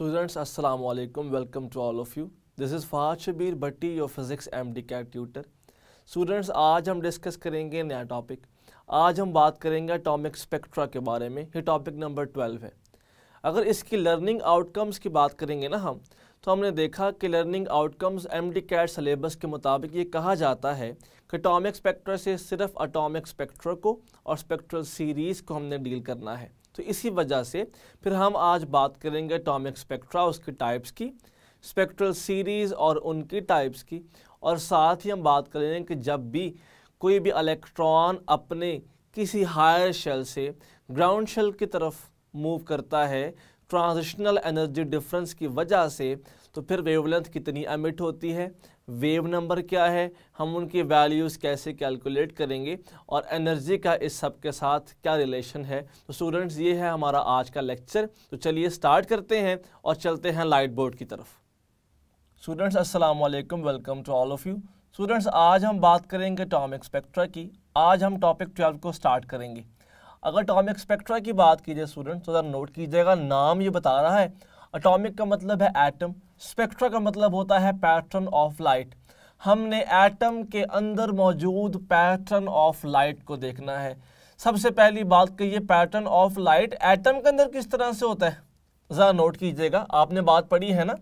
अस्सलाम वालेकुम welcome to all of you this is is Shabbir Bhatti your physics M D CAT tutor students आज हम discuss करेंगे नया टॉपिक आज हम बात करेंगे अटोमिक स्पेक्ट्रा के बारे में ये टॉपिक नंबर ट्वेल्व है अगर इसकी लर्निंग आउटकम्स की बात करेंगे ना हम तो हमने देखा कि learning outcomes M D CAT syllabus के मुताबिक ये कहा जाता है कि अटोमिक स्पेक्ट्रा से सिर्फ अटोमिक स्पेक्ट्रा को और स्पेक्ट्रल सीरीज़ को हमने डील करना है तो इसी वजह से फिर हम आज बात करेंगे टॉमिक स्पेक्ट्रा उसकी टाइप्स की स्पेक्ट्रल सीरीज़ और उनकी टाइप्स की और साथ ही हम बात करेंगे कि जब भी कोई भी इलेक्ट्रॉन अपने किसी हायर शेल से ग्राउंड शेल की तरफ मूव करता है ट्रांजिशनल एनर्जी डिफरेंस की वजह से तो फिर वेवलेंथ कितनी एमिट होती है वेव नंबर क्या है हम उनकी वैल्यूज़ कैसे कैलकुलेट करेंगे और एनर्जी का इस सब के साथ क्या रिलेशन है तो स्टूडेंट्स ये है हमारा आज का लेक्चर तो चलिए स्टार्ट करते हैं और चलते हैं लाइट बोर्ड की तरफ स्टूडेंट्स अस्सलाम वालेकुम welcome to all of you students आज हम बात करेंगे टॉमिक स्पेक्ट्रा की आज हम टॉपिक ट्वेल्व को स्टार्ट करेंगे अगर टॉमिक स्पेक्ट्रा की बात कीजिए स्टूडेंट्स तो नोट कीजिएगा नाम ये बता रहा है अटोमिक का मतलब है एटम स्पेक्ट्रा का मतलब होता है पैटर्न ऑफ लाइट हमने एटम के अंदर मौजूद पैटर्न ऑफ लाइट को देखना है सबसे पहली बात कहिए पैटर्न ऑफ लाइट एटम के अंदर किस तरह से होता है ज़रा नोट कीजिएगा आपने बात पढ़ी है ना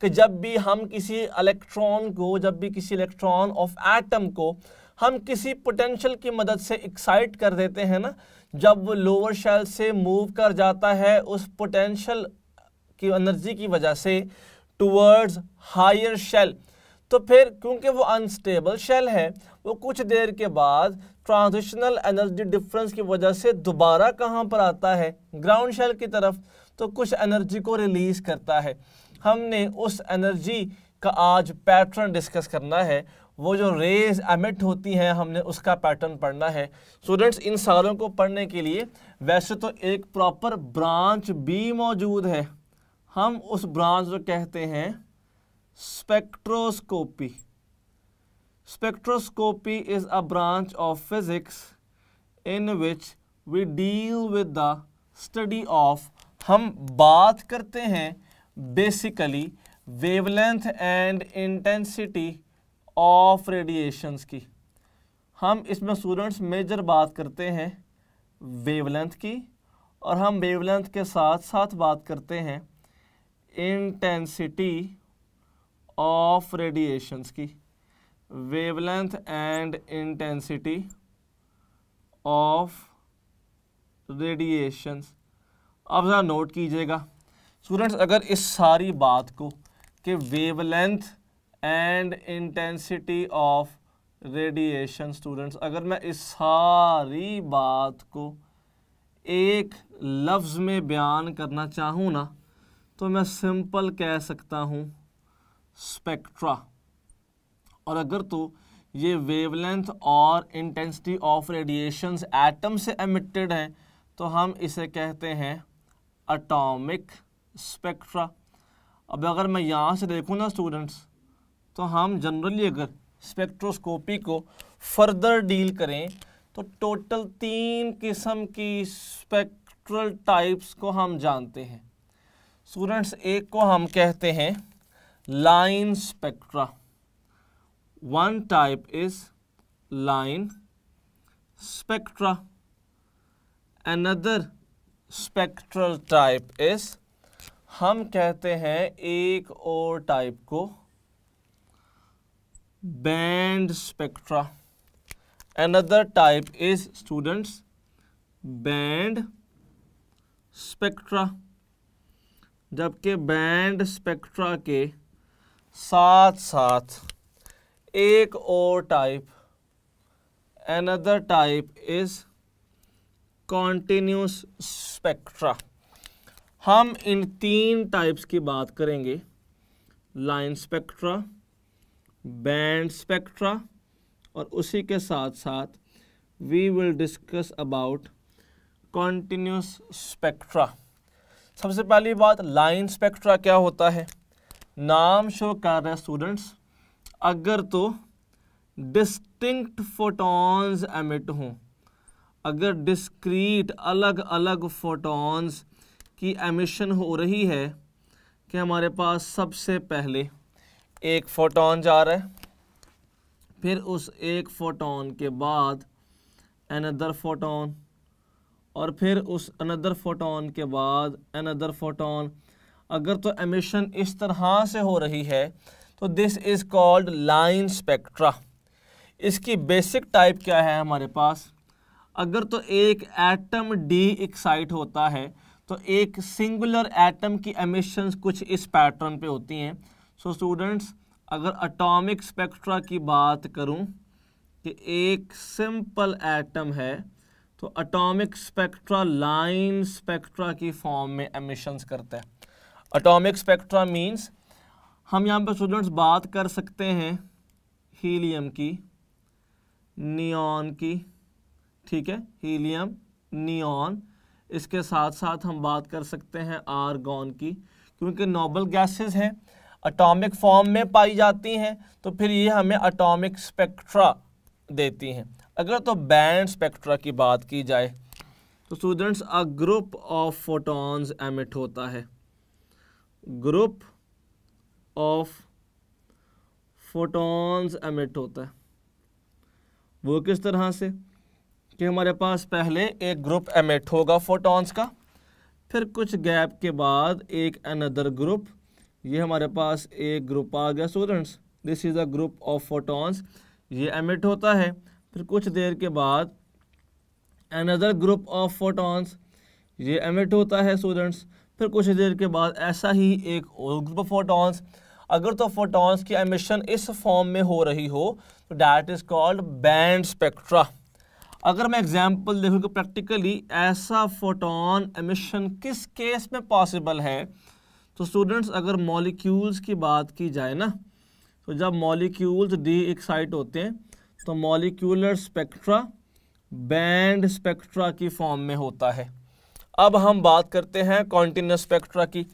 कि जब भी हम किसी इलेक्ट्रॉन को जब भी किसी इलेक्ट्रॉन ऑफ एटम को हम किसी पोटेंशियल की मदद से एक्साइट कर देते हैं ना जब वो लोअर शेल से मूव कर जाता है उस पोटेंशियल की एनर्जी की वजह से टूवर्ड्स हायर शेल तो फिर क्योंकि वो अनस्टेबल शेल है वो कुछ देर के बाद ट्रांजिशनल एनर्जी डिफरेंस की वजह से दोबारा कहाँ पर आता है ग्राउंड शेल की तरफ तो कुछ एनर्जी को रिलीज़ करता है हमने उस एनर्जी का आज पैटर्न डिस्कस करना है वो जो रेज एमिट होती हैं हमने उसका पैटर्न पढ़ना है स्टूडेंट्स इन सालों को पढ़ने के लिए वैसे तो एक प्रॉपर ब्रांच भी मौजूद है हम उस ब्रांच को कहते हैं spectroscopy spectroscopy is a branch of physics in which we deal with the study of हम बात करते हैं basically wavelength and intensity of radiations की हम इसमें स्टूडेंट्स मेजर बात करते हैं वेवलेंथ की और हम वेवलेंथ के साथ साथ बात करते हैं इंटेंसिटी ऑफ रेडिएशंस की wavelength and intensity of radiations अब ज़रा नोट कीजिएगा स्टूडेंट्स अगर इस सारी बात को कि wavelength and intensity of radiation students अगर मैं इस सारी बात को एक लफ्ज़ में बयान करना चाहूँ ना तो मैं सिंपल कह सकता हूँ स्पेक्ट्रा और अगर तो ये वेवलेंथ और इंटेंसिटी ऑफ रेडिएशंस एटम से एमिटेड है तो हम इसे कहते हैं अटॉमिक स्पेक्ट्रा अब अगर मैं यहाँ से देखूँ ना स्टूडेंट्स तो हम जनरली अगर स्पेक्ट्रोस्कोपी को फर्दर डील करें तो टोटल तीन किस्म की स्पेक्ट्रल टाइप्स को हम जानते हैं स्टूडेंट्स एक को हम कहते हैं line spectra one type is line spectra another spectral type is हम कहते हैं एक और टाइप को band spectra another type is students band spectra जबकि बैंड स्पेक्ट्रा के साथ साथ एक और type another type is continuous spectra हम इन तीन टाइप्स की बात करेंगे लाइन स्पेक्ट्रा बैंड स्पेक्ट्रा और उसी के साथ साथ we will discuss about continuous spectra सबसे पहली बात लाइन स्पेक्ट्रा क्या होता है नाम शो कर रहे स्टूडेंट्स अगर तो डिस्टिंक्ट फोटॉन्स एमिट हों अगर डिस्क्रीट अलग अलग फोटॉन्स की एमिशन हो रही है कि हमारे पास सबसे पहले एक फोटॉन जा रहा है फिर उस एक फोटॉन के बाद एनदर फोटॉन और फिर उस अनदर फोटोन के बाद अनदर फोटोन अगर तो एमिशन इस तरह से हो रही है तो this is called line spectra इसकी बेसिक टाइप क्या है हमारे पास अगर तो एक एटम डी एक्साइट होता है तो एक सिंगुलर एटम की एमिशन कुछ इस पैटर्न पे होती हैं सो so, स्टूडेंट्स अगर अटोमिक स्पेक्ट्रा की बात करूं कि एक सिंपल एटम है तो अटोमिक स्पेक्ट्रा लाइन स्पेक्ट्रा की फॉर्म में एमिशंस करते हैं अटोमिक स्पेक्ट्रा मीन्स हम यहाँ पर स्टूडेंट्स बात कर सकते हैं हीलियम की नियॉन की ठीक है हीलियम नियॉन इसके साथ साथ हम बात कर सकते हैं आर्गॉन की क्योंकि नोबल गैसेस हैं अटोमिक फॉर्म में पाई जाती हैं तो फिर ये हमें अटोमिक स्पेक्ट्रा देती हैं अगर तो बैंड स्पेक्ट्रा की बात की जाए तो students a group of photons emit होता है ग्रुप ऑफ फोटॉन्स एमिट होता है वो किस तरह से कि हमारे पास पहले एक ग्रुप एमिट होगा फोटॉन्स का फिर कुछ गैप के बाद एक अनदर ग्रुप ये हमारे पास एक ग्रुप आ गया students this is a group of photons ये एमिट होता है फिर कुछ देर के बाद अनदर ग्रुप ऑफ फोटोन्स ये एमिट होता है स्टूडेंट्स फिर कुछ देर के बाद ऐसा ही एक और ग्रुप ऑफ फोटोन्स अगर तो फोटोन्स की एमिशन इस फॉर्म में हो रही हो तो that is called band spectra अगर मैं एग्जांपल देखूँ कि प्रैक्टिकली ऐसा फोटोन एमिशन किस केस में पॉसिबल है तो स्टूडेंट्स अगर मॉलिक्यूल्स की बात की जाए ना तो जब मॉलिक्यूल्स डी एक्साइट होते हैं तो मॉलिक्यूलर स्पेक्ट्रा बैंड स्पेक्ट्रा की फॉर्म में होता है अब हम बात करते हैं कॉन्टीन्यूस स्पेक्ट्रा की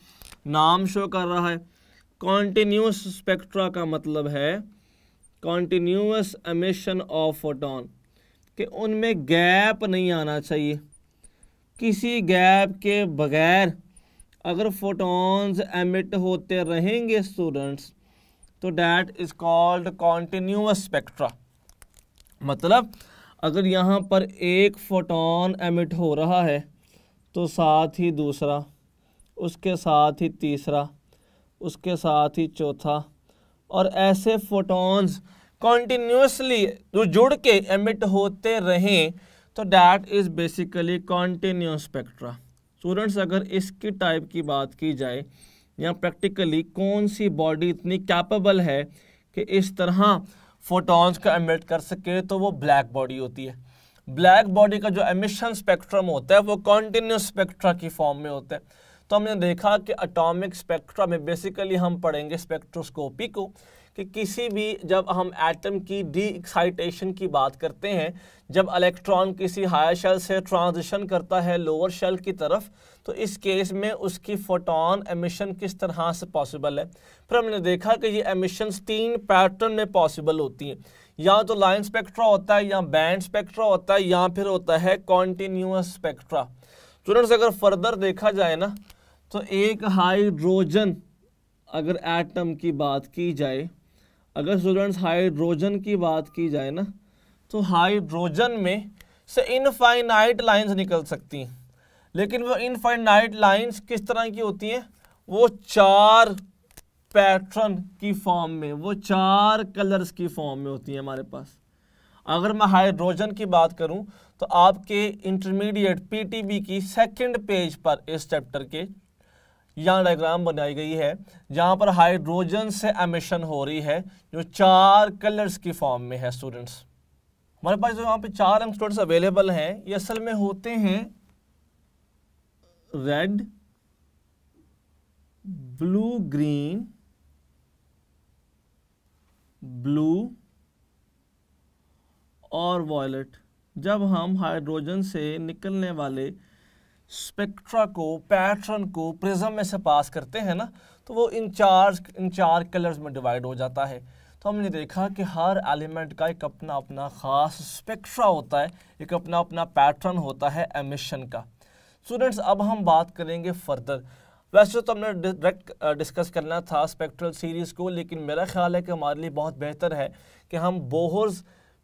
नाम शो कर रहा है कॉन्टीन्यूस स्पेक्ट्रा का मतलब है कॉन्टीन्यूस एमिशन ऑफ फोटोन कि उनमें गैप नहीं आना चाहिए किसी गैप के बगैर अगर फोटॉन्स एमिट होते रहेंगे स्टूडेंट्स तो that is called continuous spectra मतलब अगर यहाँ पर एक फोटोन एमिट हो रहा है तो साथ ही दूसरा उसके साथ ही तीसरा उसके साथ ही चौथा और ऐसे फोटॉन्स कॉन्टीन्यूसली जो जुड़ के एमिट होते रहें तो that is basically continuous spectra students अगर इसकी टाइप की बात की जाए या प्रैक्टिकली कौन सी बॉडी इतनी कैपेबल है कि इस तरह फोटॉन्स का एमिट कर सके तो वो ब्लैक बॉडी होती है ब्लैक बॉडी का जो एमिशन स्पेक्ट्रम होता है वो कॉन्टिन्यूस स्पेक्ट्रा की फॉर्म में होता है तो हमने देखा कि अटोमिक स्पेक्ट्रा में बेसिकली हम पढ़ेंगे स्पेक्ट्रोस्कोपी को कि किसी भी जब हम एटम की डी एक्साइटेशन की बात करते हैं जब इलेक्ट्रॉन किसी हायर शेल से ट्रांजिशन करता है लोअर शेल की तरफ तो इस केस में उसकी फोटोन एमिशन किस तरह से पॉसिबल है फिर हमने देखा कि ये एमिशंस तीन पैटर्न में पॉसिबल होती हैं या तो लाइन स्पेक्ट्रा होता है या बैंड स्पेक्ट्रा होता है या फिर होता है कॉन्टीन्यूस स्पेक्ट्रा स्टूडेंट्स अगर फर्दर देखा जाए ना तो एक हाइड्रोजन अगर एटम की बात की जाए अगर स्टूडेंट्स हाइड्रोजन की बात की जाए ना तो हाइड्रोजन में से इनफाइनाइट लाइंस निकल सकती हैं लेकिन वो इनफाइनाइट लाइंस किस तरह की होती हैं वो चार पैटर्न की फॉर्म में वो चार कलर्स की फॉर्म में होती हैं हमारे पास अगर मैं हाइड्रोजन की बात करूं तो आपके इंटरमीडिएट पीटीबी की सेकंड पेज पर इस चैप्टर के यहाँ डायग्राम बनाई गई है जहाँ पर हाइड्रोजन से एमिशन हो रही है जो चार कलर्स की फॉर्म में है स्टूडेंट्स हमारे पास जो यहाँ पे चार रंग स्टूडेंट्स अवेलेबल हैं ये असल में होते हैं रेड ब्लू ग्रीन ब्लू और वॉयलेट जब हम हाइड्रोजन से निकलने वाले स्पेक्ट्रा को पैटर्न को प्रिज्म में से पास करते हैं ना तो वो इन चार इन चार कलर्स में डिवाइड हो जाता है तो हमने देखा कि हर एलिमेंट का एक अपना अपना ख़ास स्पेक्ट्रा होता है एक अपना अपना पैटर्न होता है एमिशन का स्टूडेंट्स अब हम बात करेंगे फर्दर वैसे तो हमने डायरेक्ट डिस्कस करना था स्पेक्ट्रल सीरीज़ को लेकिन मेरा ख्याल है कि हमारे लिए बहुत बेहतर है कि हम बोहर्स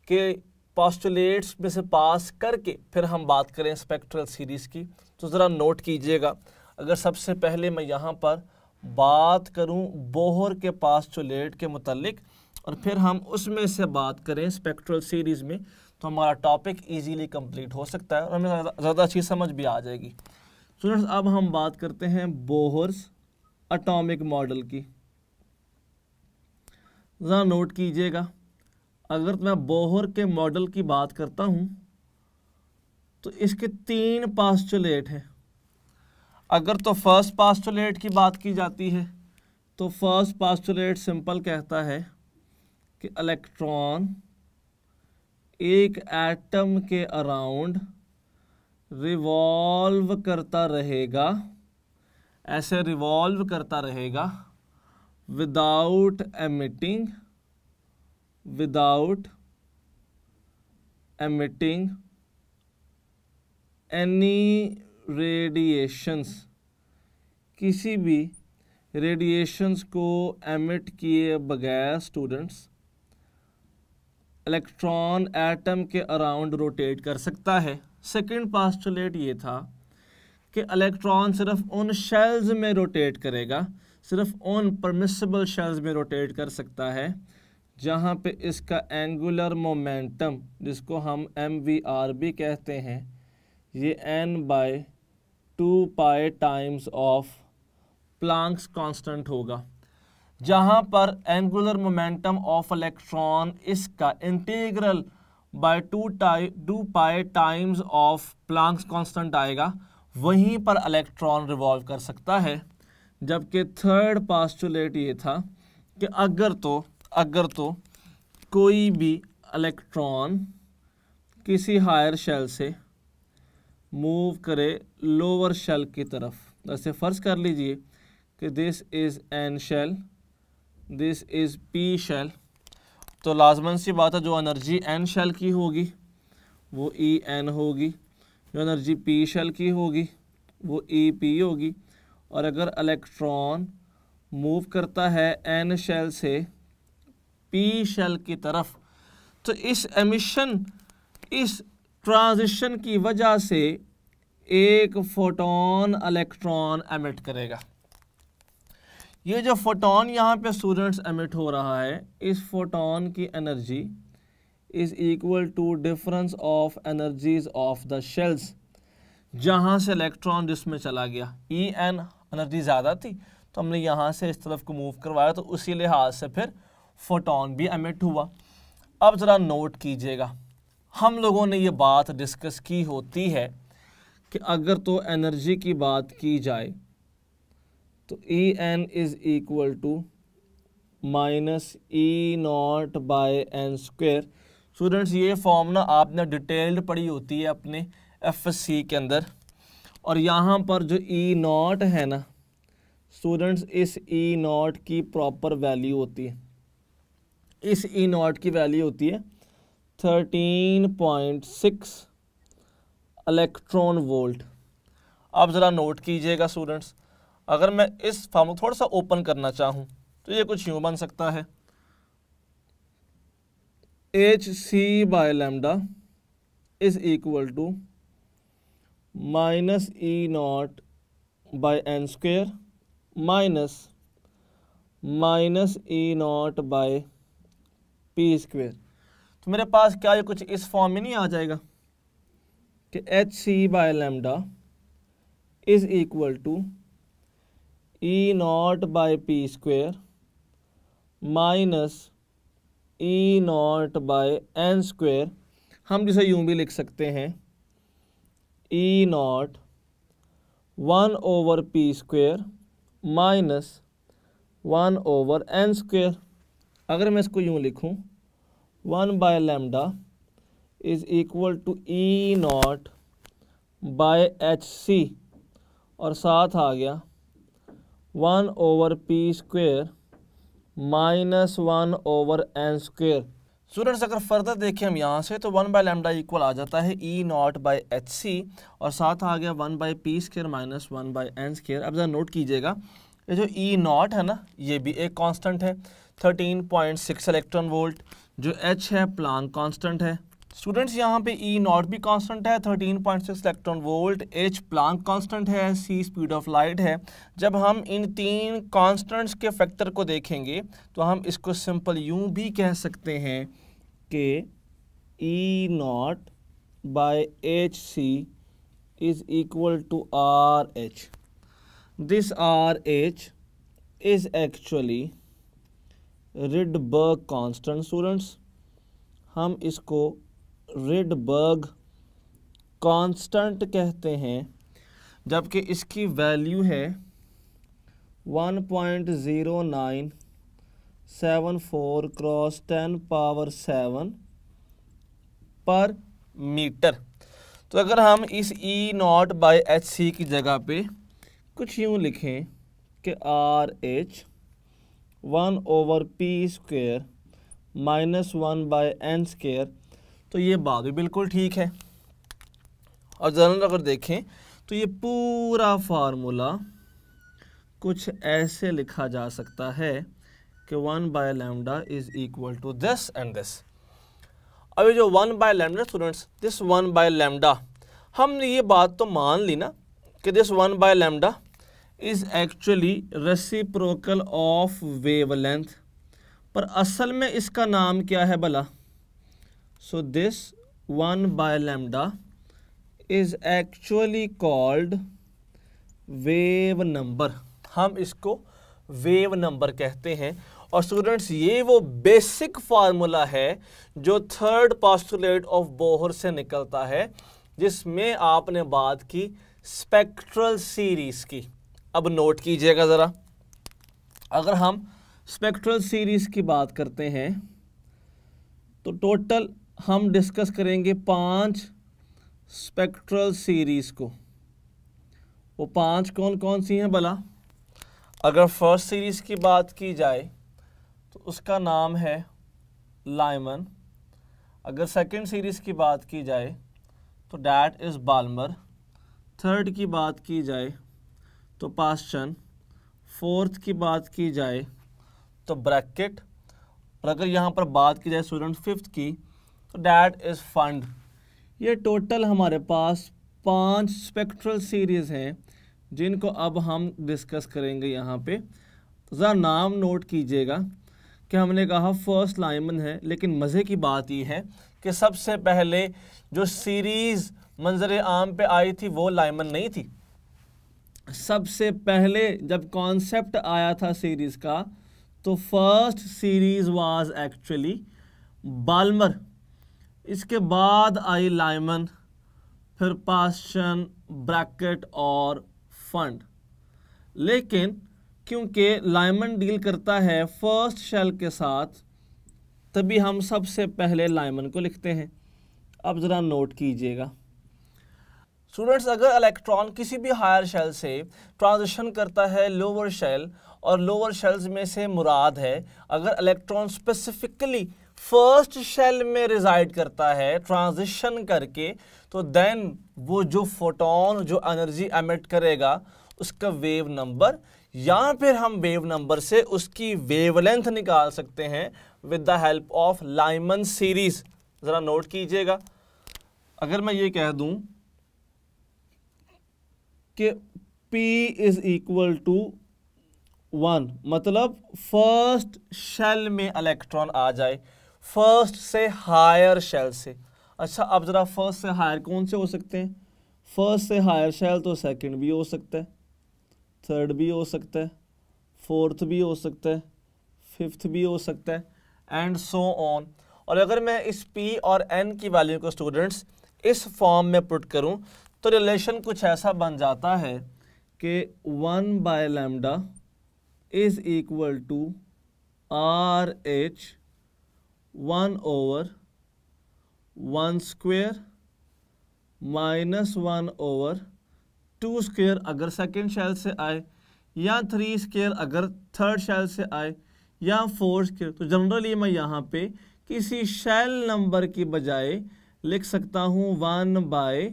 के पॉस्टुलेट्स में से पास करके फिर हम बात करें स्पेक्ट्रल सीरीज़ की तो ज़रा नोट कीजिएगा अगर सबसे पहले मैं यहाँ पर बात करूँ बोहर के पास चोलेट के मतलब और फिर हम उसमें से बात करें स्पेक्ट्रल सीरीज़ में तो हमारा टॉपिक इजीली कंप्लीट हो सकता है और हमें ज़्यादा अच्छी समझ भी आ जाएगी स्टूडेंट्स अब हम बात करते हैं बोहर्स अटोमिक मॉडल की ज़रा नोट कीजिएगा अगर मैं बोहर के मॉडल की बात करता हूँ तो इसके तीन पास्टुलेट हैं अगर तो फर्स्ट पास्टुलेट की बात की जाती है तो फर्स्ट पास्टुलेट सिंपल कहता है कि इलेक्ट्रॉन एक एटम के अराउंड रिवॉल्व करता रहेगा ऐसे रिवॉल्व करता रहेगा without emitting without emitting any radiations किसी भी रेडिएशंस को एमिट किए बगैर स्टूडेंट्स इलेक्ट्रॉन एटम के अराउंड रोटेट कर सकता है सेकंड पास्टुलेट ये था कि इलेक्ट्रॉन सिर्फ उन शेल्स में रोटेट करेगा सिर्फ उन परमिसेबल शेल्स में रोटेट कर सकता है जहाँ पे इसका एंगुलर मोमेंटम जिसको हम एम वी आर भी कहते हैं ये n by two pi times of Planck's constant होगा जहाँ पर एंगुलर मोमेंटम ऑफ इलेक्ट्रॉन इसका इंटीग्रल बाय टू टाइ two pi times of Planck's constant आएगा वहीं पर इलेक्ट्रॉन रिवॉल्व कर सकता है जबकि थर्ड पास्टुलेट ये था कि अगर तो अगर तो कोई भी इलेक्ट्रॉन किसी हायर शेल से मूव करे लोअर शेल की तरफ ऐसे फ़र्ज़ कर लीजिए कि this is n shell this is p shell तो लाजमन सी बात है जो एनर्जी एन शेल की होगी वो ई एन होगी जो एनर्जी पी शेल की होगी वो ई पी होगी और अगर इलेक्ट्रॉन मूव करता है एन शेल से पी शेल की तरफ तो इस एमिशन इस ट्रांजिशन की वजह से एक फोटोन इलेक्ट्रॉन एमिट करेगा ये जो फोटोन यहाँ पे स्टूडेंट्स एमिट हो रहा है इस फोटोन की energy is equal to difference of energies of the shells जहाँ से इलेक्ट्रॉन जिसमें चला गया ई एन एनर्जी ज़्यादा थी तो हमने यहाँ से इस तरफ को मूव करवाया तो उसी लिहाज से फिर फोटोन भी एमिट हुआ अब ज़रा नोट कीजिएगा हम लोगों ने ये बात डिस्कस की होती है कि अगर तो एनर्जी की बात की जाए तो E n is equal to minus E naught by N square students ये फॉर्म ना आपने डिटेल्ड पढ़ी होती है अपने एफ एस सी के अंदर और यहाँ पर जो ई e नॉट है ना स्टूडेंट्स इस ई e नॉट की प्रॉपर वैल्यू होती है इस ई e नॉट की वैल्यू होती है thirteen point six electron volt आप ज़रा नोट कीजिएगा स्टूडेंट्स अगर मैं इस फॉर्म को थोड़ा सा ओपन करना चाहूँ तो ये कुछ यूँ बन सकता है H C by lambda is equal to minus E naught by N square minus minus E naught by p square तो मेरे पास क्या ये कुछ इस फॉर्म में नहीं आ जाएगा कि H C by lambda is equal to E naught by p square minus E naught by N square हम जिसे यूं भी लिख सकते हैं E naught one over p square minus one over N square अगर मैं इसको यूं लिखूं one by lambda is equal to E e naught by H C और साथ आ गया one over p square minus one over N square students अगर फर्दर देखें हम यहाँ से तो वन बाय लेमडा इक्वल आ जाता है E e naught by H C और साथ आ गया one by p square minus one by n square अब ज़रा नोट कीजिएगा ये जो ई e नॉट है ना ये भी एक कांस्टेंट है thirteen point six electron volt जो एच है प्लान कांस्टेंट है स्टूडेंट्स यहाँ पे ई e नॉट भी कांस्टेंट है 13.6 electron volt H Planck constant है सी स्पीड ऑफ लाइट है जब हम इन तीन कांस्टेंट्स के फैक्टर को देखेंगे तो हम इसको सिंपल यूं भी कह सकते हैं कि E naught by H C is equal to R H this R H is actually Rydberg constant students हम इसको रिडबर्ग कांस्टेंट कहते हैं जबकि इसकी वैल्यू है one point zero nine seven four cross ten power seven per metre तो अगर हम इस E naught by H C की जगह पे कुछ यूँ लिखें कि R H one over p square minus one by n square तो ये बात भी बिल्कुल ठीक है और जनरल अगर देखें तो ये पूरा फार्मूला कुछ ऐसे लिखा जा सकता है कि one by lambda is equal to this and this अब ये जो one by lambda students this one by lambda हमने ये बात तो मान ली ना कि this one by lambda is actually reciprocal of wavelength पर असल में इसका नाम क्या है भला so this one by lambda is actually called wave number हम इसको वेव नंबर कहते हैं और स्टूडेंट्स ये वो बेसिक फार्मूला है जो थर्ड पॉस्टुलेट ऑफ बोहर से निकलता है जिसमें आपने बात की स्पेक्ट्रल सीरीज़ की अब नोट कीजिएगा ज़रा अगर हम स्पेक्ट्रल सीरीज़ की बात करते हैं तो टोटल हम डिस्कस करेंगे पांच स्पेक्ट्रल सीरीज़ को वो पांच कौन कौन सी हैं भला अगर फर्स्ट सीरीज़ की बात की जाए तो उसका नाम है लाइमन अगर सेकंड सीरीज़ की बात की जाए तो डैट इज़ बालमर थर्ड की बात की जाए तो पाश्चन फोर्थ की बात की जाए तो ब्रैकेट और अगर यहाँ पर बात की जाए स्टूडेंट फिफ्थ की तो डैट इज़ फंड ये टोटल हमारे पास पांच स्पेक्ट्रल सीरीज़ हैं जिनको अब हम डिस्कस करेंगे यहाँ पे तो ज़रा नाम नोट कीजिएगा कि हमने कहा फर्स्ट लाइमन है लेकिन मज़े की बात ये है कि सबसे पहले जो सीरीज़ मंजर आम पे आई थी वो लाइमन नहीं थी सबसे पहले जब कॉन्सेप्ट आया था सीरीज़ का तो first series was actually Balmer इसके बाद आई लाइमन फिर पाशन ब्रैकेट और फंड लेकिन क्योंकि लाइमन डील करता है फर्स्ट शेल के साथ तभी हम सबसे पहले लाइमन को लिखते हैं अब ज़रा नोट कीजिएगा स्टूडेंट्स अगर इलेक्ट्रॉन किसी भी हायर शेल से ट्रांजिशन करता है लोअर शेल और लोअर शेल्स में से मुराद है अगर इलेक्ट्रॉन स्पेसिफिकली फर्स्ट शेल में रिजाइड करता है ट्रांजिशन करके तो देन वो जो फोटोन जो एनर्जी एमिट करेगा उसका वेव नंबर या फिर हम वेव नंबर से उसकी वेवलेंथ निकाल सकते हैं with the help of Lyman series ज़रा नोट कीजिएगा अगर मैं ये कह दूँ कि P is equal to one मतलब फर्स्ट शेल में इलेक्ट्रॉन आ जाए फर्स्ट से हायर शेल से अच्छा अब ज़रा फर्स्ट से हायर कौन से हो सकते हैं फर्स्ट से हायर शेल तो सेकंड भी हो सकता है थर्ड भी हो सकता है फोर्थ भी हो सकता है फिफ्थ भी हो सकता है एंड सो ऑन और अगर मैं इस P और N की वैल्यू को स्टूडेंट्स इस फॉर्म में पुट करूं तो रिलेशन कुछ ऐसा बन जाता है कि one by lambda is equal to R H one over one square minus one over two square अगर सेकेंड शेल से आए या थ्री स्क्वेयर अगर थर्ड शेल से आए या फोर स्क्वेयर तो जनरली मैं यहाँ पे किसी शेल नंबर की बजाय लिख सकता हूँ वन बाय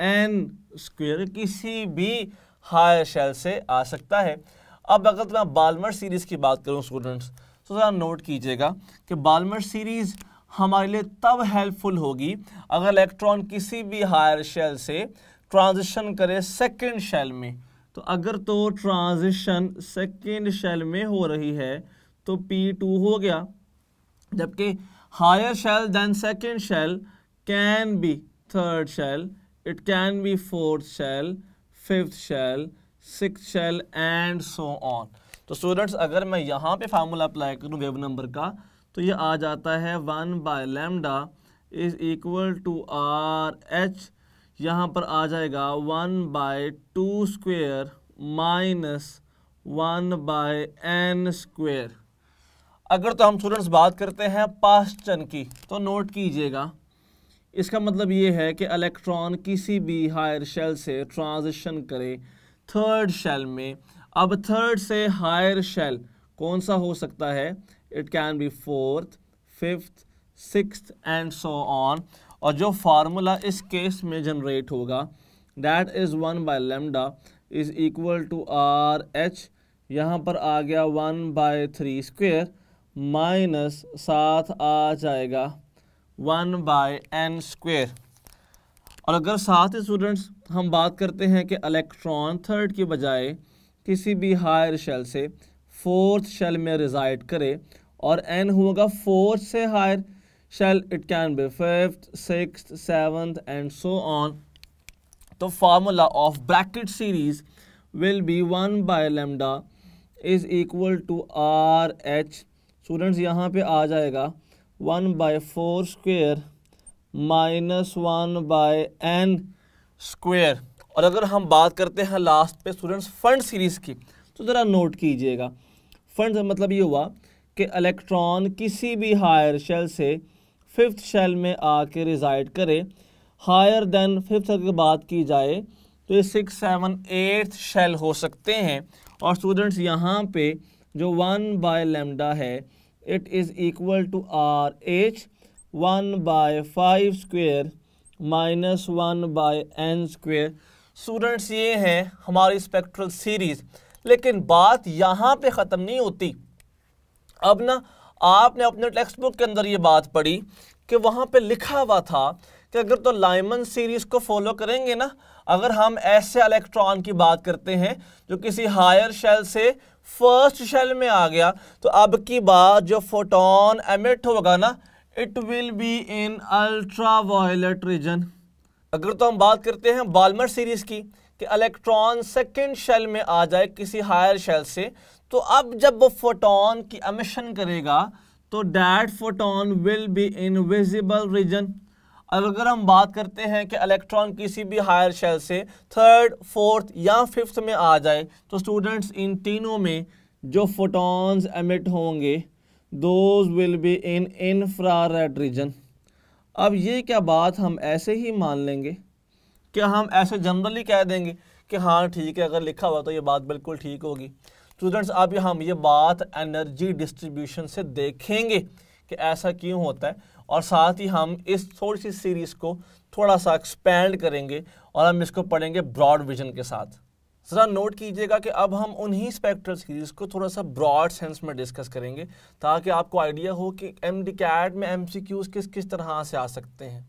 एन स्क्वेयर किसी भी हायर शेल से आ सकता है अब अगर मैं बालमर सीरीज़ की बात करूँ स्टूडेंट्स तो ज़रा नोट कीजिएगा कि बालमर सीरीज़ हमारे लिए तब हेल्पफुल होगी अगर इलेक्ट्रॉन किसी भी हायर शेल से ट्रांजिशन करे सेकेंड शेल में तो अगर तो ट्रांजिशन सेकेंड शेल में हो रही है तो P2 हो गया जबकि higher shell then second shell can be third shell it can be fourth shell fifth shell six shell and so on तो स्टूडेंट्स अगर मैं यहाँ पे फार्मूला अप्लाई करूँ वेव नंबर का तो ये आ जाता है one by lambda is equal to R H यहाँ पर आ जाएगा one by two square minus one by N square अगर तो हम स्टूडेंट्स बात करते हैं चन की तो नोट कीजिएगा इसका मतलब ये है कि इलेक्ट्रॉन किसी भी हायर शेल से ट्रांजिशन करे थर्ड शेल में अब थर्ड से हायर शेल कौन सा हो सकता है it can be fourth fifth six and so on और जो फार्मूला इस केस में जनरेट होगा that is one by lambda is equal to R H यहाँ पर आ गया one by three square minus साथ आ जाएगा वन बाय एन स्क्वेयर और अगर साथ ही स्टूडेंट्स हम बात करते हैं कि इलेक्ट्रॉन थर्ड के बजाय किसी भी हायर शेल से फोर्थ शेल में रिजाइड करे और एन होगा फोर्थ से higher shell it can be fifth six seventh and so on तो formula of Brackett series will be one by lambda is equal to R H students यहाँ पे आ जाएगा one by four square minus one by N square और अगर हम बात करते हैं लास्ट पे स्टूडेंट्स फंड सीरीज़ की तो ज़रा नोट कीजिएगा फंड मतलब ये हुआ कि इलेक्ट्रॉन किसी भी हायर शेल से फिफ्थ शेल में आके रिजाइड करे हायर देन फिफ्थ शेल की बात की जाए तो ये सिक्स सेवन एट्थ शेल हो सकते हैं और स्टूडेंट्स यहाँ पे जो वन बाय लेमडा है it is equal to R H one by five square minus one by N square students ये हैं हमारी स्पेक्ट्रल सीरीज़ लेकिन बात यहाँ पे ख़त्म नहीं होती अब ना आपने अपने टेक्स्ट बुक के अंदर ये बात पढ़ी कि वहाँ पे लिखा हुआ था कि अगर तो लाइमन सीरीज़ को फॉलो करेंगे ना अगर हम ऐसे इलेक्ट्रॉन की बात करते हैं जो किसी हायर शेल से फर्स्ट शेल में आ गया तो अब की बात जो फोटोन एमिट होगा ना it will be in ultraviolet region अगर तो हम बात करते हैं बालमर सीरीज की कि इलेक्ट्रॉन सेकेंड शेल में आ जाए किसी हायर शेल से तो अब जब वो फोटोन की एमिशन करेगा तो that photon will be in visible region अब अगर हम बात करते हैं कि इलेक्ट्रॉन किसी भी हायर शेल से थर्ड फोर्थ या फिफ्थ में आ जाए तो स्टूडेंट्स इन तीनों में जो फोटॉन्स एमिट होंगे those will be in infrared region अब ये क्या बात हम ऐसे ही मान लेंगे क्या हम ऐसे जनरली कह देंगे कि हाँ ठीक है अगर लिखा हुआ तो ये बात बिल्कुल ठीक होगी स्टूडेंट्स अभी हम ये बात एनर्जी डिस्ट्रीब्यूशन से देखेंगे कि ऐसा क्यों होता है और साथ ही हम इस थोड़ी सी सीरीज़ को थोड़ा सा एक्सपैंड करेंगे और हम इसको पढ़ेंगे ब्रॉड विजन के साथ ज़रा नोट कीजिएगा कि अब हम उन्हीं स्पेक्ट्रल सीरीज़ को थोड़ा सा ब्रॉड सेंस में डिस्कस करेंगे ताकि आपको आइडिया हो कि एम डी कैट में एम सी क्यूज़ किस किस तरह से आ सकते हैं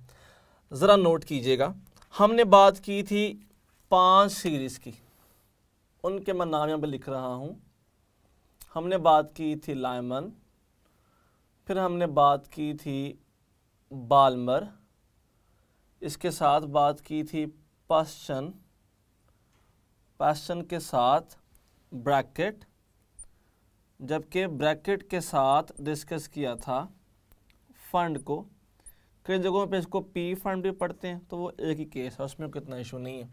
ज़रा नोट कीजिएगा हमने बात की थी पांच सीरीज़ की उनके मैं नाम यहाँ पर लिख रहा हूँ हमने बात की थी लाइमन फिर हमने बात की थी बालमर इसके साथ बात की थी पश्चन पश्चन के साथ ब्रैकेट जबकि ब्रैकेट के साथ डिस्कस किया था फंड को कई जगहों पे इसको पी फंड भी पढ़ते हैं तो वो एक ही केस है उसमें कितना इशू नहीं है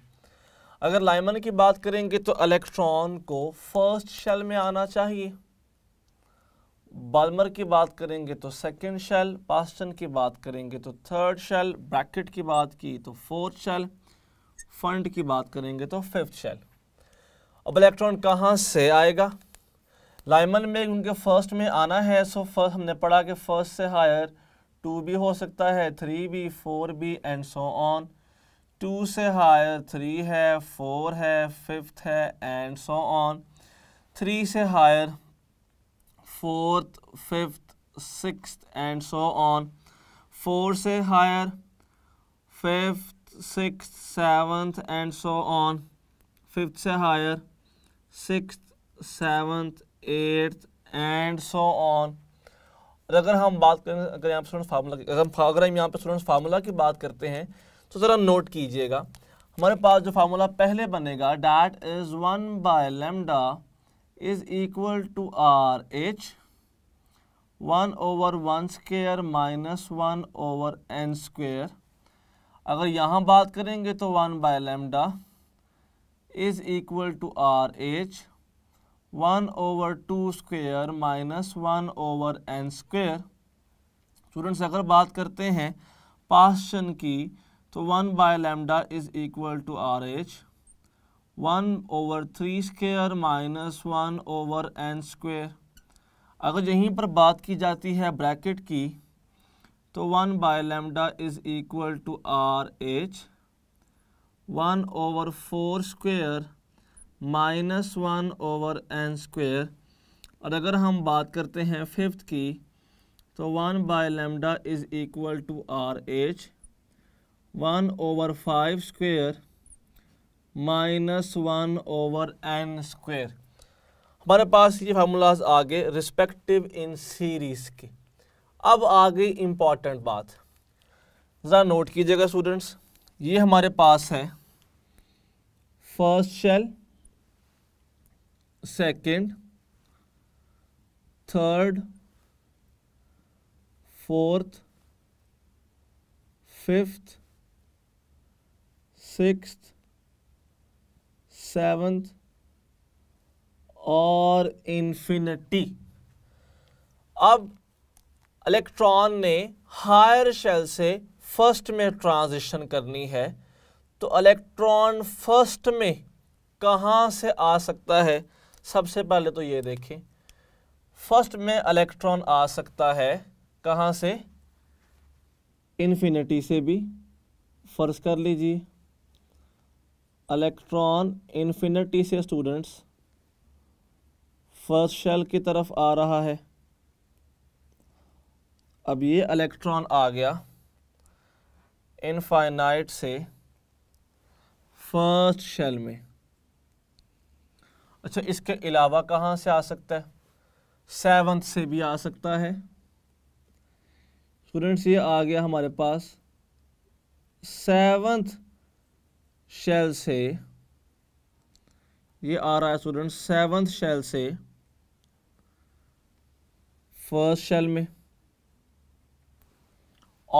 अगर लाइमन की बात करेंगे तो इलेक्ट्रॉन को फर्स्ट शेल में आना चाहिए बालमर की बात करेंगे तो सेकेंड शेल पास्टन की बात करेंगे तो थर्ड शेल ब्रैकेट की बात की तो फोर्थ शेल फंड की बात करेंगे तो फिफ्थ शेल अब इलेक्ट्रॉन कहाँ से आएगा लाइमन में उनके फर्स्ट में आना है सो फर्स्ट हमने पढ़ा कि फर्स्ट से हायर टू भी हो सकता है थ्री भी फोर भी एंड सो ऑन टू से हायर थ्री है फोर है फिफ्थ है एंड सो ऑन थ्री से higher fourth fifth six and so on four से higher fifth six seventh and so on fifth से higher six seventh eighth and so on और अगर हम बात करें अगर यहाँ पर स्टूडेंट फार्मूला की अगर अगर हम यहाँ पर स्टूडेंट फार्मूला की बात करते हैं तो ज़रा नोट कीजिएगा हमारे पास जो फार्मूला पहले बनेगा that is one by lambda is equal to R H one over one square minus one over N square अगर यहाँ बात करेंगे तो one by lambda is equal to R H one over two square minus one over N square students अगर बात करते हैं Paschen की तो one by lambda is equal to R H one over three square minus one over N square अगर यहीं पर बात की जाती है ब्रैकेट की तो one by lambda is equal to R H one over four square minus one over N square और अगर हम बात करते हैं फिफ्थ की तो one by lambda is equal to R H one over five square minus one over N square हमारे पास ये फार्मूलाज आ गए रिस्पेक्टिव इन सीरीज के अब आ गई इम्पॉर्टेंट बात ज़रा नोट कीजिएगा स्टूडेंट्स ये हमारे पास है first shell second, third fourth fifth sixth seventh और इन्फिनिटी अब इलेक्ट्रॉन ने हायर शेल से फर्स्ट में ट्रांजिशन करनी है तो इलेक्ट्रॉन फर्स्ट में कहाँ से आ सकता है सबसे पहले तो ये देखें फर्स्ट में इलेक्ट्रॉन आ सकता है कहाँ से इन्फिनिटी से भी फ़र्ज़ कर लीजिए इलेक्ट्रॉन इन्फिनिटी से स्टूडेंट्स फर्स्ट शेल की तरफ आ रहा है अब ये इलेक्ट्रॉन आ गया इनफाइनाइट से फर्स्ट शेल में अच्छा इसके अलावा कहाँ से आ सकता है सेवन्थ से भी आ सकता है स्टूडेंट्स ये आ गया हमारे पास सेवन्थ शेल से ये आ रहा है स्टूडेंट सेवन्थ शेल से फर्स्ट शेल में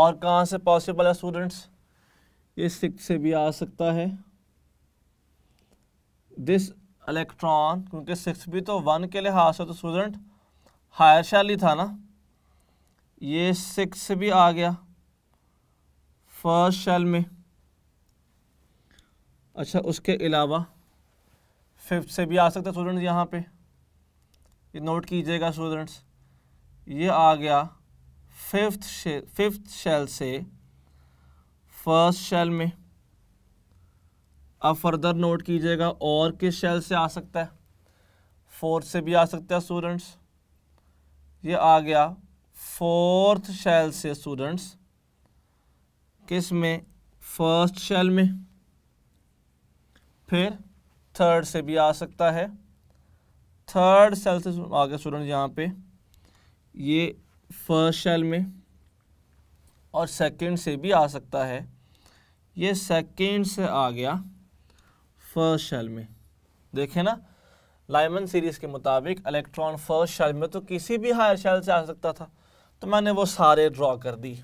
और कहाँ से पॉसिबल है स्टूडेंट्स ये सिक्स से भी आ सकता है दिस इलेक्ट्रॉन क्योंकि सिक्स भी तो वन के लिहाज से तो स्टूडेंट हायर शेल ही था ना ये सिक्स भी आ गया फर्स्ट शेल में अच्छा उसके अलावा फिफ्थ से भी आ सकता है स्टूडेंट्स यहाँ पे ये नोट कीजिएगा स्टूडेंट्स ये आ गया फिफ्थ शे, फिफ्थ शेल से फर्स्ट शेल में अब फर्दर नोट कीजिएगा और किस शेल से आ सकता है फोर्थ से भी आ सकता है स्टूडेंट्स ये आ गया फोर्थ शेल से स्टूडेंट्स किस में फर्स्ट शेल में फिर थर्ड से भी आ सकता है थर्ड सेल से आ गया स्टूडेंट यहाँ पे ये फर्स्ट सेल में और सेकंड से भी आ सकता है ये सेकंड से आ गया फर्स्ट शेल में देखें ना लाइमन सीरीज़ के मुताबिक इलेक्ट्रॉन फर्स्ट शेल में तो किसी भी हायर सेल से आ सकता था तो मैंने वो सारे ड्रॉ कर दी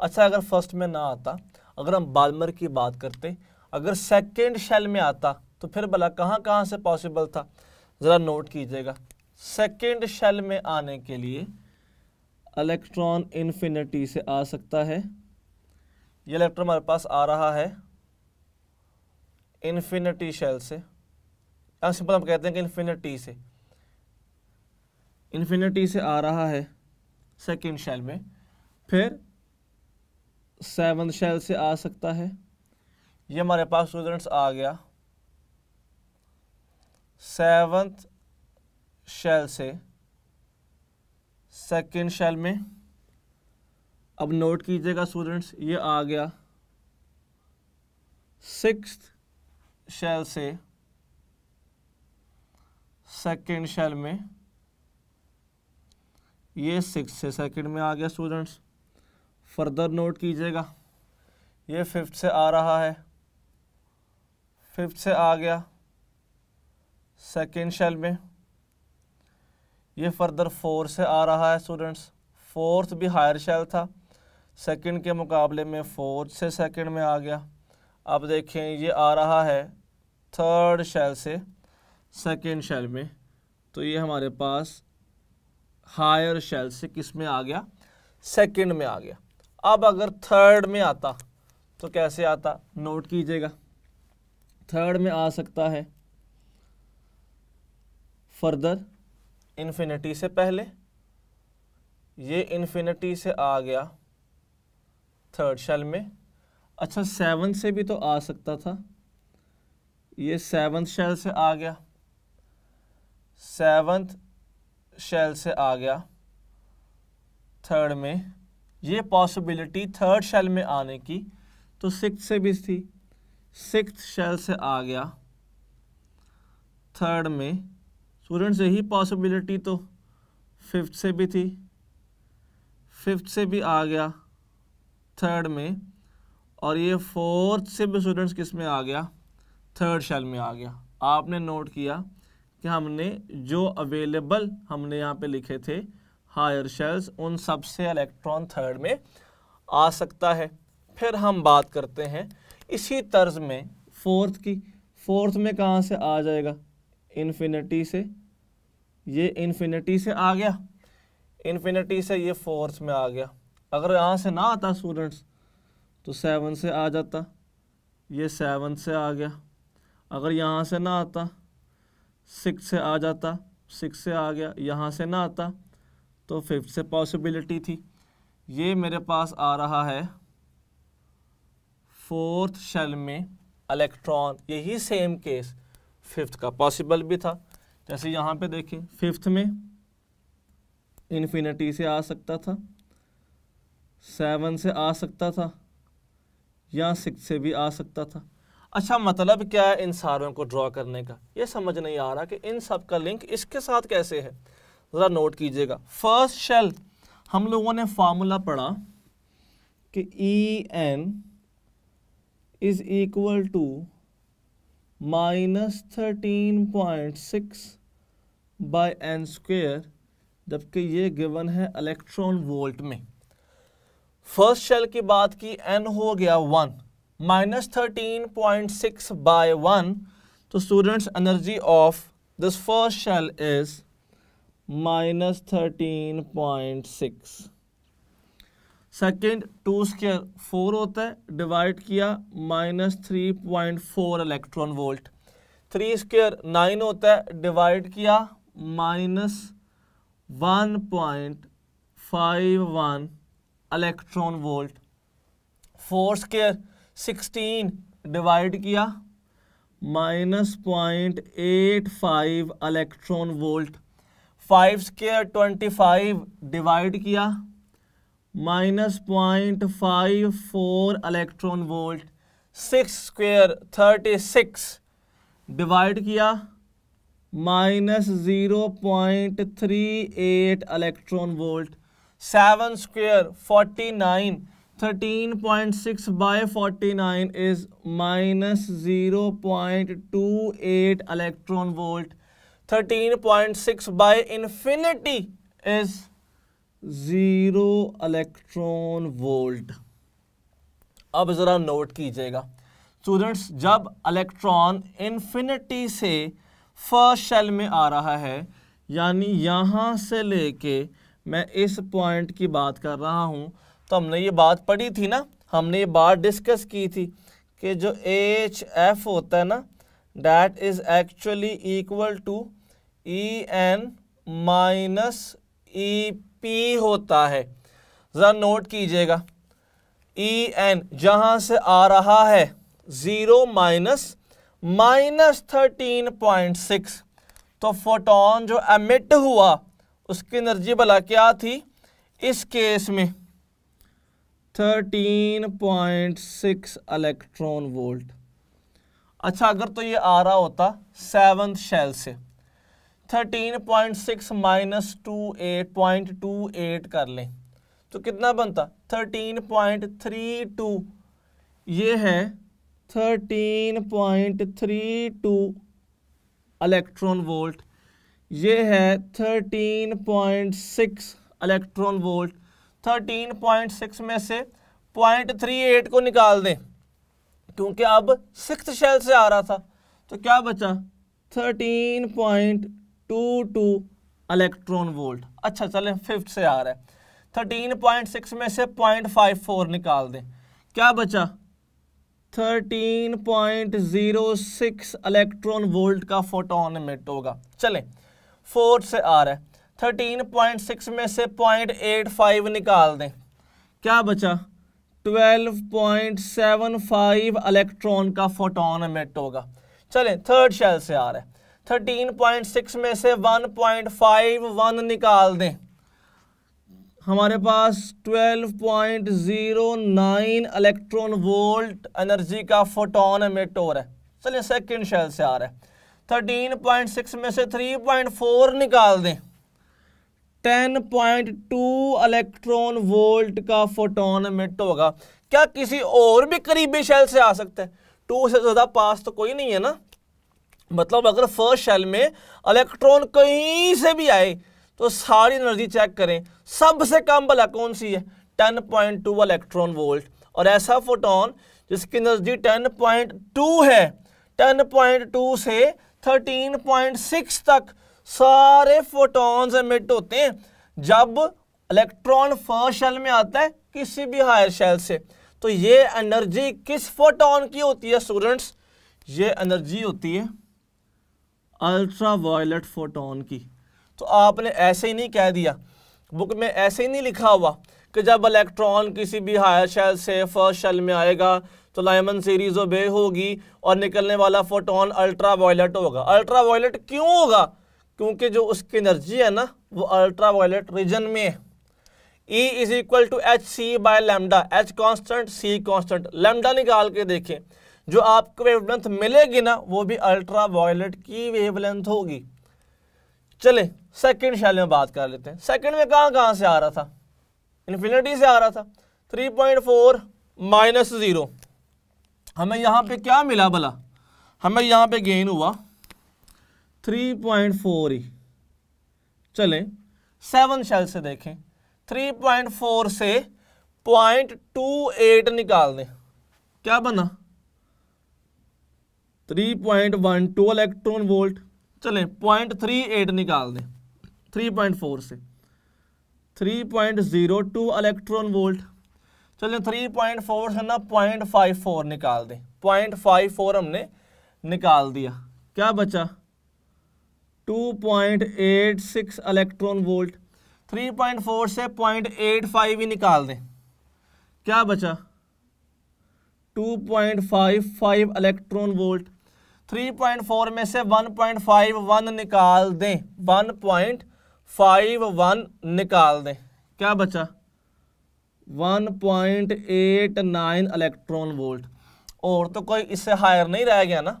अच्छा अगर फर्स्ट में ना आता अगर हम बालमर की बात करते अगर सेकेंड शेल में आता तो फिर भला कहाँ कहाँ से पॉसिबल था ज़रा नोट कीजिएगा सेकेंड शेल में आने के लिए इलेक्ट्रॉन इन्फिनिटी से आ सकता है ये इलेक्ट्रॉन हमारे पास आ रहा है इन्फिनिटी शेल से सिंपल हम कहते हैं कि इन्फिनिटी से इन्फिनिटी से आ रहा है सेकेंड शेल में फिर सेवन शेल से आ सकता है ये हमारे पास स्टूडेंट्स आ गया सेवन्थ शेल से सेकेंड शेल में अब नोट कीजिएगा स्टूडेंट्स ये आ गया सिक्स शेल से सेकेंड शेल में ये सिक्स से सेकेंड में आ गया स्टूडेंट्स फर्दर नोट कीजिएगा ये फिफ्थ से आ रहा है फिफ्थ से आ गया सेकेंड शेल में ये फर्दर फोर से आ रहा है स्टूडेंट्स फोर्थ भी हायर शेल था सेकेंड के मुकाबले में फोर्थ से सेकेंड में आ गया अब देखें ये आ रहा है थर्ड शेल से सेकेंड शेल में तो ये हमारे पास हायर शेल से किस में आ गया सेकेंड में आ गया अब अगर थर्ड में आता तो कैसे आता नोट कीजिएगा थर्ड में आ सकता है फर्दर इन्फिनिटी से पहले ये इन्फिनिटी से आ गया थर्ड शेल में अच्छा सेवन से भी तो आ सकता था ये सेवन्थ शेल से आ गया सेवन्थ शेल से आ गया थर्ड में ये पॉसिबिलिटी थर्ड शेल में आने की तो सिक्स से भी थी सिक्स शेल से आ गया थर्ड में स्टूडेंट्स यही पॉसिबिलिटी तो फिफ्थ से भी थी फिफ्थ से भी आ गया थर्ड में और ये फोर्थ से भी स्टूडेंट्स किस में आ गया थर्ड शेल में आ गया आपने नोट किया कि हमने जो अवेलेबल हमने यहाँ पे लिखे थे हायर शेल्स उन सब से इलेक्ट्रॉन थर्ड में आ सकता है फिर हम बात करते हैं इसी तर्ज में फोर्थ की फोर्थ में कहाँ से आ जाएगा इन्फिनिटी से ये इन्फिनिटी से आ गया इन्फिनिटी से ये फोर्थ में आ गया अगर यहाँ से ना आता स्टूडेंट्स तो सेवन से आ जाता ये सेवन से आ गया अगर यहाँ से ना आता सिक्स से आ जाता सिक्स से आ गया यहाँ से ना आता तो फिफ्थ से पॉसिबिलिटी थी ये मेरे पास आ रहा है फोर्थ शेल में इलेक्ट्रॉन यही सेम केस फिफ्थ का पॉसिबल भी था जैसे यहाँ पे देखें फिफ्थ में इन्फिनिटी से आ सकता था सेवन से आ सकता था या सिक्स से भी आ सकता था अच्छा मतलब क्या है इन सारों को ड्रॉ करने का ये समझ नहीं आ रहा कि इन सब का लिंक इसके साथ कैसे है ज़रा नोट कीजिएगा फर्स्ट शेल हम लोगों ने फार्मूला पढ़ा कि E e N is equal to minus thirteen point six by N square जबकि ये गिवन है इलेक्ट्रॉन वोल्ट में फर्स्ट शेल की बात की एन हो गया one minus thirteen point six by one तो students energy of this first shell is minus thirteen point six second two square four होता है डिवाइड किया minus three point four electron volt three square nine होता है divide किया minus one point five one electron volt four square sixteen divide किया minus point eight five electron volt five square twenty five divide किया minus point five four electron volt six square thirty six divide किया minus zero point three eight electron volt seven square forty nine thirteen point six by forty nine is minus zero point two eight electron volt thirteen point six by infinity is zero electron volt अब ज़रा note कीजिएगा students जब electron infinity से first shell में आ रहा है यानी यहाँ से लेके मैं इस पॉइंट की बात कर रहा हूँ तो हमने ये बात पढ़ी थी ना हमने ये बात डिस्कस की थी कि जो एच एफ होता है ना that is actually equal to E N minus E P होता है ज़रा नोट कीजिएगा ई e एन जहां से आ रहा है zero minus minus thirteen point six तो फोटोन जो एमिट हुआ उसकी एनर्जी भला क्या थी इस केस में thirteen point six electron volt अच्छा अगर तो ये आ रहा होता सेवन्थ शेल से thirteen point six minus two eight point two eight कर लें तो कितना बनता थर्टीन पॉइंट थ्री टू ये है thirteen point three two electron volt ये है thirteen point six electron volt thirteen point six में से पॉइंट थ्री एट को निकाल दें क्योंकि अब सिक्स शेल से आ रहा था तो क्या बचा thirteen point two two electron volt अच्छा चले फिफ्थ से आ रहा है थर्टीन पॉइंट सिक्स में से पॉइंट फाइव फोर निकाल दें क्या बचा thirteen point zero six electron volt का फोटोन इमिट होगा चले फोर्थ से आ रहा है थर्टीन पॉइंट सिक्स में से पॉइंट एट फाइव निकाल दें क्या बचा twelve point seven five electron का फोटोन इमिट होगा चले थर्ड शेल से आ रहा है 13.6 में से 1.51 निकाल दें हमारे पास 12.09 इलेक्ट्रॉन वोल्ट एनर्जी का फोटोन एमिट हो रहा है चलिए सेकंड शेल से आ रहा है 13.6 में से 3.4 निकाल दें 10.2 इलेक्ट्रॉन वोल्ट का फोटोन एमिट होगा क्या किसी और भी करीबी शेल से आ सकते हैं टू से ज़्यादा पास तो कोई नहीं है ना मतलब अगर फर्स्ट शेल में इलेक्ट्रॉन कहीं से भी आए तो सारी एनर्जी चेक करें सबसे कम भला कौन सी है 10.2 इलेक्ट्रॉन वोल्ट और ऐसा फोटोन जिसकी एनर्जी 10.2 है 10.2 से 13.6 तक सारे फोटॉन्स एमिट होते हैं जब इलेक्ट्रॉन फर्स्ट शेल में आता है किसी भी हायर शेल से तो ये एनर्जी किस फोटोन की होती है स्टूडेंट्स ये एनर्जी होती है अल्ट्रा वायलट फोटोन की तो आपने ऐसे ही नहीं कह दिया बुक में ऐसे ही नहीं लिखा हुआ कि जब इलेक्ट्रॉन किसी भी हायर शेल से फर्स्ट शेल में आएगा तो लाइमन सीरीज ओबे होगी और निकलने वाला फोटोन अल्ट्रा वायलट होगा अल्ट्रा वायलट क्यों होगा क्योंकि जो उसकी एनर्जी है ना वो अल्ट्रा वायलट रीजन में है E is equal to H C by lambda H constant C constant lambda निकाल के देखें जो आपको वेवलेंथ मिलेगी ना वो भी अल्ट्रा वायलेट की वेवलेंथ होगी चले सेकंड शैल में बात कर लेते हैं सेकंड में कहां कहां से आ रहा था इन्फिनिटी से आ रहा था 3.4 माइनस ज़ीरो हमें यहां पे क्या मिला भला हमें यहां पे गेन हुआ 3.4 पॉइंट फोर ही चले सेवन शेल से देखें 3.4 से 0.28 निकाल दें क्या बना three point one two electron volt चले पॉइंट थ्री एट निकाल दें थ्री पॉइंट फोर से three point zero two electron volt चलें थ्री पॉइंट फोर से ना पॉइंट फाइव फोर निकाल दें पॉइंट फाइव फोर हमने निकाल दिया क्या बचा two point eight six electron volt three point four से पॉइंट एट फाइव ही निकाल दें क्या बचा two point five five electron volt 3.4 में से 1.51 निकाल दें 1.51 निकाल दें क्या बचा 1.89 इलेक्ट्रॉन वोल्ट और तो कोई इससे हायर नहीं रह गया ना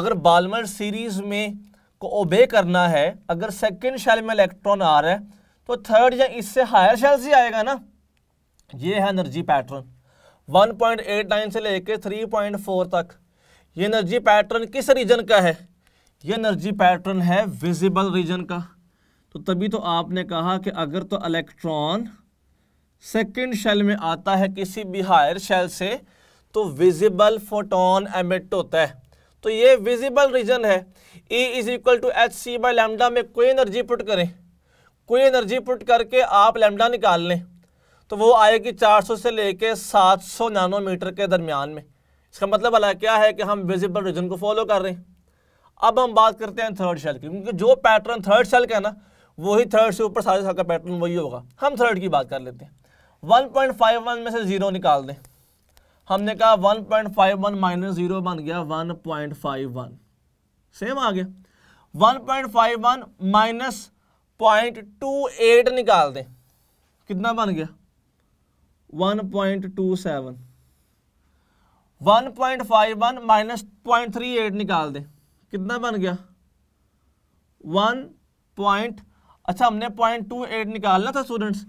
अगर बालमर सीरीज में को ओबे करना है अगर सेकंड शेल में इलेक्ट्रॉन आ रहा है तो थर्ड या इससे हायर शेल से आएगा ना ये है एनर्जी पैटर्न 1.89 से लेके 3.4 तक ये एनर्जी पैटर्न किस रीजन का है ये एनर्जी पैटर्न है विजिबल रीजन का तो तभी तो आपने कहा कि अगर तो इलेक्ट्रॉन सेकंड शेल में आता है किसी भी हायर शेल से तो विजिबल फोटोन एमिट होता है तो ये विजिबल रीजन है E is equal to H C by lambda में कोई एनर्जी पुट करें कोई एनर्जी पुट करके आप लैमडा निकाल लें तो वो आएगी 400 से लेके 700 नैनोमीटर के दरमियान में इसका मतलब अला क्या है कि हम विजिबल रीजन को फॉलो कर रहे हैं अब हम बात करते हैं थर्ड शेल की क्योंकि जो पैटर्न थर्ड शेल का है ना वही थर्ड से ऊपर सारे साल का पैटर्न वही होगा हम थर्ड की बात कर लेते हैं 1.51 में से ज़ीरो निकाल दें हमने कहा 1.51 point five one minus zero बन गया 1.51 सेम आ गया 1.51 point five one minus point two eight निकाल दें कितना बन गया 1.27 one point five one minus point three eight निकाल दें कितना बन गया वन पॉइंट अच्छा हमने पॉइंट टू एट निकालना था स्टूडेंट्स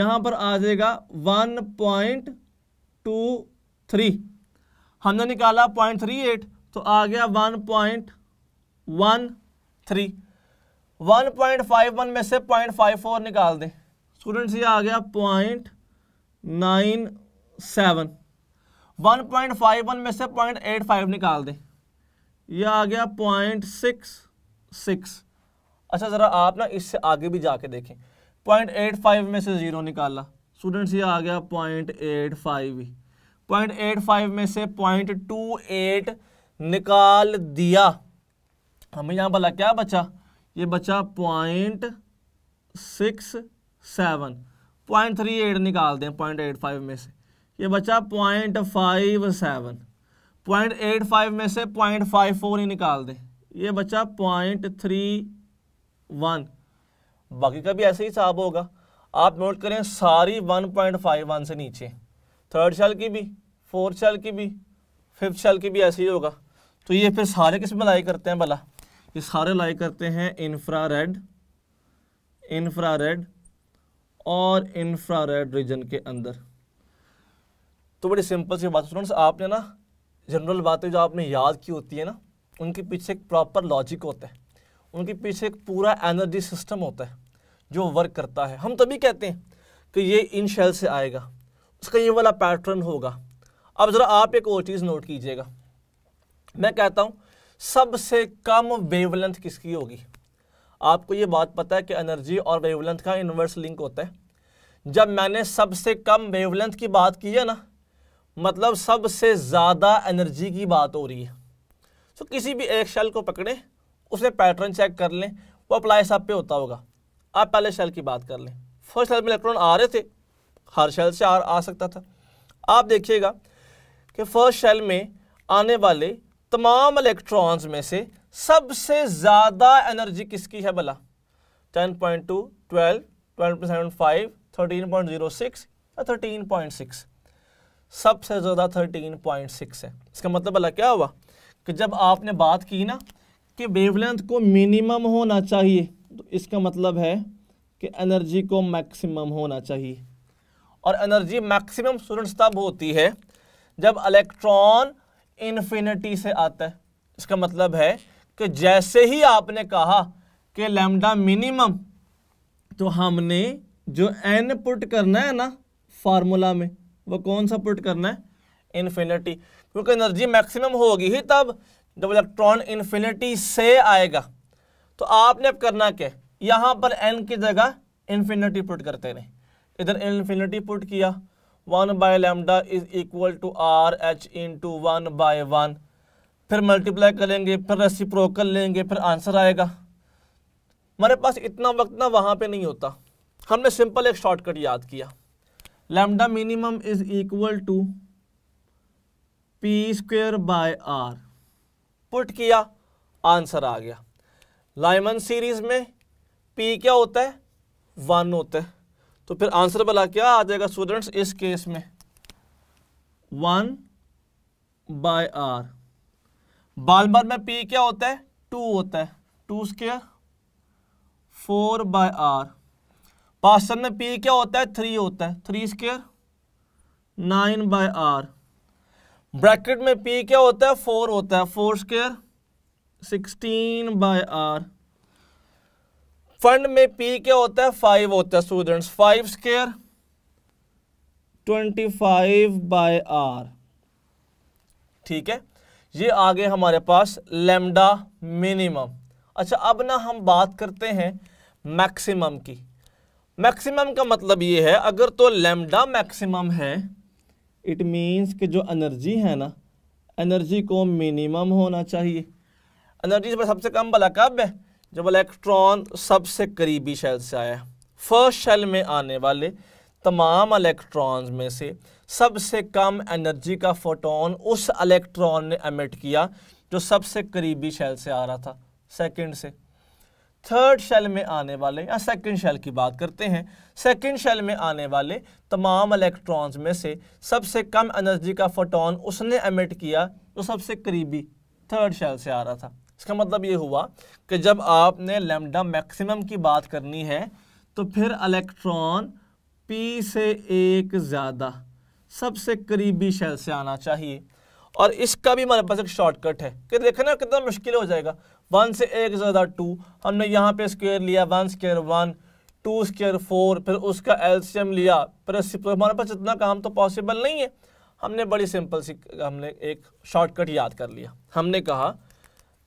यहाँ पर आ जाएगा वन पॉइंट टू थ्री हमने निकाला पॉइंट थ्री एट तो आ गया one point one three one point five one में से पॉइंट फाइव फोर निकाल दें स्टूडेंट्स ये आ गया पॉइंट नाइन सेवन 1.51 में से 0.85 निकाल दें यह आ गया 0.66 अच्छा ज़रा आप ना इससे आगे भी जाके देखें 0.85 में से ज़ीरो निकाला स्टूडेंट्स ये आ गया 0.85 0.85 में से 0.28 निकाल दिया हमें यहाँ बोला क्या बचा ये बचा point six seven point three eight निकाल दें पॉइंट एट फाइव में से ये बचा point five seven point eight five में से पॉइंट फाइव फोर ही निकाल दें ये बचा पॉइंट थ्री वन बाकी का भी ऐसे ही हिसाब होगा आप नोट करें सारी वन पॉइंट फाइव वन से नीचे थर्ड शेल की भी फोर्थ शेल की भी फिफ्थ शेल की भी ऐसे ही होगा तो ये फिर सारे किस में लाई करते हैं भला ये सारे लाई करते हैं रेड इन्फ्रा रेड और रेड रीजन के अंदर तो बड़ी सिंपल सी बात स्टूडेंट्स आपने ना जनरल बातें जो आपने याद की होती है ना उनके पीछे एक प्रॉपर लॉजिक होता है उनके पीछे एक पूरा एनर्जी सिस्टम होता है जो वर्क करता है हम तभी कहते हैं कि ये इन शेल से आएगा उसका ये वाला पैटर्न होगा अब ज़रा आप एक और चीज़ नोट कीजिएगा मैं कहता हूँ सबसे कम वेवलेंथ किसकी होगी आपको ये बात पता है कि एनर्जी और वेवलेंथ का इन्वर्स लिंक होता है जब मैंने सबसे कम वेवलेंथ की बात की है ना मतलब सबसे ज़्यादा एनर्जी की बात हो रही है तो किसी भी एक शेल को पकड़ें उसमें पैटर्न चेक कर लें वो अप्लाई सब पे होता होगा आप पहले शेल की बात कर लें फर्स्ट शेल में इलेक्ट्रॉन आ रहे थे हर शेल से आ, आ सकता था आप देखिएगा कि फर्स्ट शेल में आने वाले तमाम इलेक्ट्रॉन्स में से सबसे ज़्यादा एनर्जी किसकी है भला ten point two twelve twelve point seven five thirteen point zero six या थर्टीन पॉइंट सिक्स सबसे ज़्यादा थर्टीन पॉइंट सिक्स है इसका मतलब अला क्या हुआ कि जब आपने बात की ना कि वेवलेंथ को मिनिमम होना चाहिए तो इसका मतलब है कि एनर्जी को मैक्सिमम होना चाहिए और एनर्जी मैक्सिमम स्टूडेंट्स तब होती है जब इलेक्ट्रॉन इन्फिनिटी से आता है इसका मतलब है कि जैसे ही आपने कहा कि लैम्डा मिनिमम तो हमने जो एन पुट करना है ना फार्मूला में वो कौन सा पुट करना है इन्फिनिटी क्योंकि एनर्जी मैक्सिमम होगी ही तब जब इलेक्ट्रॉन इन्फिनिटी से आएगा तो आपने अब करना क्या यहाँ पर एन की जगह इन्फिनिटी पुट करते रहे इधर इन्फिनिटी पुट किया one by lambda is equal to R H into one by one फिर मल्टीप्लाई करेंगे फिर रस्सी प्रोकल लेंगे फिर आंसर आएगा हमारे पास इतना वक्त ना वहाँ पे नहीं होता हमने सिंपल एक शॉर्टकट याद किया lambda minimum is equal to P square by R put किया आंसर आ गया लाइमन सीरीज में पी क्या होता है वन होता है तो फिर आंसर भला क्या आ जाएगा स्टूडेंट्स इस केस में वन बाय आर बाल बार में पी क्या होता है टू होता है two square four by R Paschen में पी क्या होता है थ्री होता है three square nine by R Brackett में पी क्या होता है फोर होता है four square sixteen by R Pfund में पी क्या होता है फाइव होता है students five square twenty five by R ठीक है ये आगे हमारे पास लेमडा मिनिमम अच्छा अब ना हम बात करते हैं मैक्सिमम की मैक्सिमम का मतलब ये है अगर तो लेमडा मैक्सिमम है इट मीन्स कि जो एनर्जी है ना एनर्जी को मिनिमम होना चाहिए एनर्जी पर सबसे कम भला कब है जब इलेक्ट्रॉन सबसे करीबी शेल से आया फर्स्ट शेल में आने वाले तमाम इलेक्ट्रॉन्स में से सबसे कम एनर्जी का फोटोन उस इलेक्ट्रॉन ने एमिट किया जो सबसे करीबी शेल से आ रहा था सेकंड से थर्ड शेल में आने वाले या सेकंड शेल की बात करते हैं सेकंड शेल में आने वाले तमाम इलेक्ट्रॉन्स में से सबसे कम एनर्जी का फोटोन उसने एमिट किया जो सबसे करीबी थर्ड शेल से आ रहा था इसका मतलब ये हुआ कि जब आपने लेमडा मैक्सिमम की बात करनी है तो फिर इलेक्ट्रॉन पी से एक ज़्यादा सबसे करीबी शेल से आना चाहिए और इसका भी हमारे मतलब पास एक शॉर्टकट है कि देखना कितना मुश्किल हो जाएगा वन से एक ज़्यादा टू हमने यहाँ पे स्क्वेयर लिया one square one two square four फिर उसका एल्शियम लिया फिर हमारे पास इतना काम तो पॉसिबल नहीं है हमने बड़ी सिंपल सी हमने एक शॉर्टकट याद कर लिया हमने कहा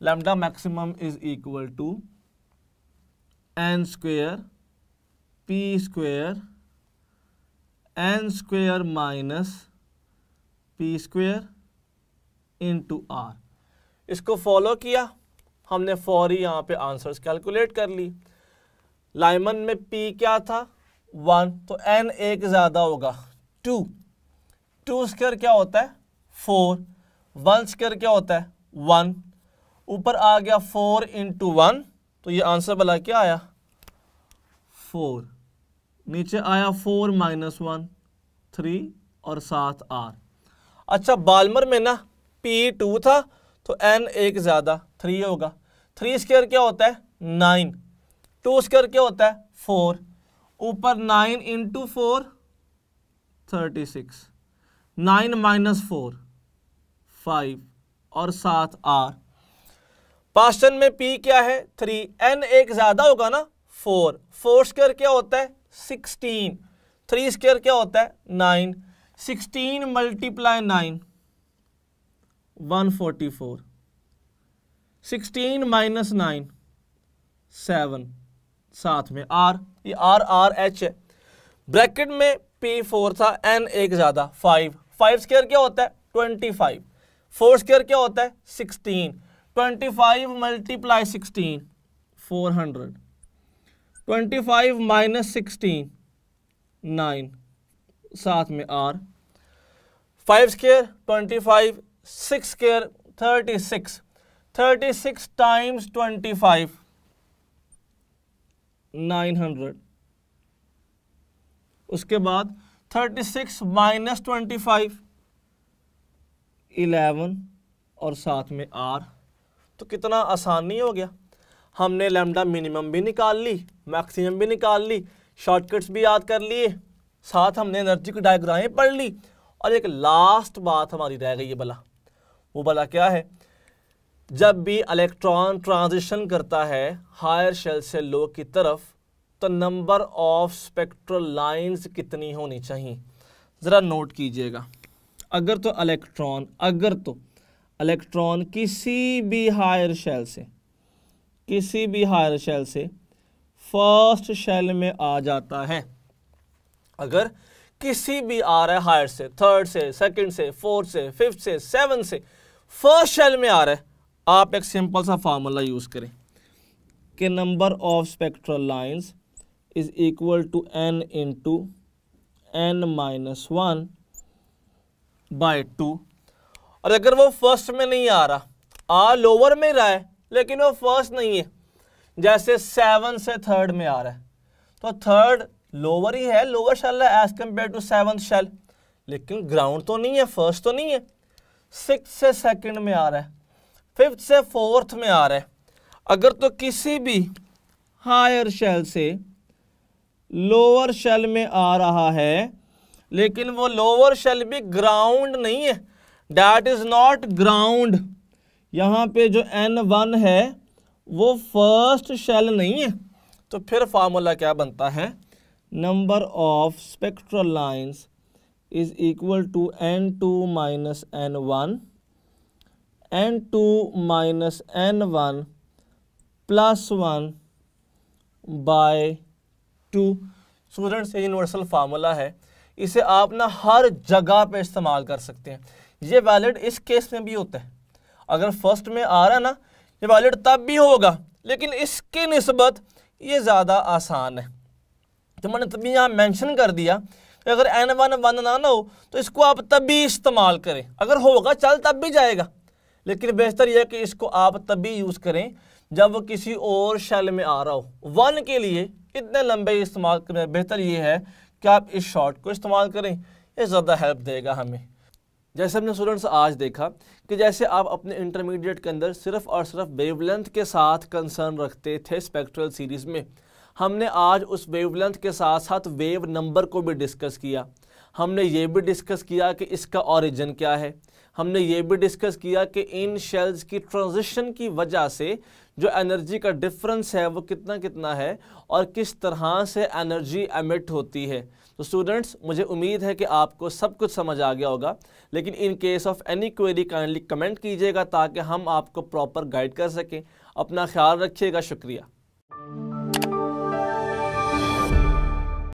lambda maximum is equal to N square P square N square minus P square into R इसको फॉलो किया हमने फौरी यहाँ पे आंसर्स कैलकुलेट कर ली लाइमन में पी क्या था वन तो एन एक ज़्यादा होगा टू टू स्क्र क्या होता है फोर वन स्क्र क्या होता है वन ऊपर आ गया फोर इंटू वन तो ये आंसर भला क्या आया फोर नीचे आया फोर माइनस वन थ्री और सात आर अच्छा बालमर में ना पी टू था तो एन एक ज़्यादा थ्री होगा थ्री स्केयर क्या होता है नाइन टू स्क्र क्या होता है फोर ऊपर nine into four thirty six nine minus four five और सात आर पास्टन में पी क्या है थ्री एन एक ज़्यादा होगा ना फोर फोर स्क्वेयर क्या होता है सिक्सटीन थ्री स्केयर क्या होता है nine sixteen multiply nine one forty four sixteen minus nine seven साथ में आर ये आर आर एच है ब्रैकेट में पी फोर था एन एक ज़्यादा फाइव फाइव स्केयर क्या होता है ट्वेंटी फाइव फोर स्केयर क्या होता है sixteen twenty five multiply sixteen four hundred twenty five minus sixteen nine साथ में R five square twenty five six square thirty six thirty six times twenty five nine hundred उसके बाद thirty six minus twenty five eleven और साथ में are तो कितना आसानी हो गया हमने लेमडा मिनिमम भी निकाल ली मैक्सिमम भी निकाल ली शॉर्टकट्स भी याद कर लिए साथ हमने एनर्जी की डायग्रामें पढ़ ली और एक लास्ट बात हमारी रह गई है भला वो भला क्या है जब भी इलेक्ट्रॉन ट्रांजिशन करता है हायर शेल से लो की तरफ तो नंबर ऑफ स्पेक्ट्रल लाइंस कितनी होनी चाहिए ज़रा नोट कीजिएगा अगर तो इलेक्ट्रॉन अगर तो इलेक्ट्रॉन किसी भी हायर शेल से किसी भी हायर शेल से फर्स्ट शेल में आ जाता है अगर किसी भी आ रहा है हायर से थर्ड से सेकंड से फोर्थ से फिफ्थ से सेवन से फर्स्ट शेल में आ रहा है आप एक सिंपल सा फार्मूला यूज़ करें कि number of spectral lines is equal to n into n minus one by two और अगर वो फर्स्ट में नहीं आ रहा आ लोअर में रहा है लेकिन वो फर्स्ट नहीं है जैसे सेवन से थर्ड में आ रहा है तो थर्ड लोअर ही है लोअर शेल है as compared to seven shell लेकिन ग्राउंड तो नहीं है फर्स्ट तो नहीं है सिक्स से सेकंड में आ रहा है फिफ्थ से फोर्थ में आ रहा है अगर तो किसी भी हायर शेल से लोअर शेल में आ रहा है लेकिन वो लोअर शेल भी ग्राउंड नहीं है डैट इज़ नॉट ग्राउंड यहाँ पे जो एन वन है वो फर्स्ट शेल नहीं है तो फिर फार्मूला क्या बनता है number of spectral lines is equal to n two minus n one n two minus n one plus one by two student से यूनिवर्सल फार्मूला है इसे आप ना हर जगह पे इस्तेमाल कर सकते हैं ये वैलिड इस केस में भी होता है अगर फर्स्ट में आ रहा ना ये वैलिड तब भी होगा लेकिन इसके नस्बत ये ज़्यादा आसान है तो मैंने तभी यहाँ मेंशन कर दिया कि अगर एन वन वन ना ना हो तो इसको आप तब भी इस्तेमाल करें अगर होगा चल तब भी जाएगा लेकिन बेहतर यह कि इसको आप तभी यूज़ करें जब वो किसी और शैल में आ रहा हो वन के लिए इतने लंबे इस्तेमाल करें बेहतर ये है कि आप इस शॉर्ट को इस्तेमाल करें ये ज़्यादा हेल्प देगा हमें जैसे हमने स्टूडेंट्स आज देखा कि जैसे आप अपने इंटरमीडिएट के अंदर सिर्फ और सिर्फ वेवलेंथ के साथ कंसर्न रखते थे स्पेक्ट्रल सीरीज़ में हमने आज उस वेवलेंथ के साथ साथ वेव नंबर को भी डिस्कस किया हमने ये भी डिस्कस किया कि इसका ओरिजिन क्या है हमने ये भी डिस्कस किया कि इन शेल्स की ट्रांजिशन की वजह से जो एनर्जी का डिफरेंस है वो कितना कितना है और किस तरह से एनर्जी एमिट होती है तो स्टूडेंट्स मुझे उम्मीद है कि आपको सब कुछ समझ आ गया होगा लेकिन in case of any query kindly comment कीजिएगा ताकि हम आपको प्रॉपर गाइड कर सकें अपना ख्याल रखिएगा शुक्रिया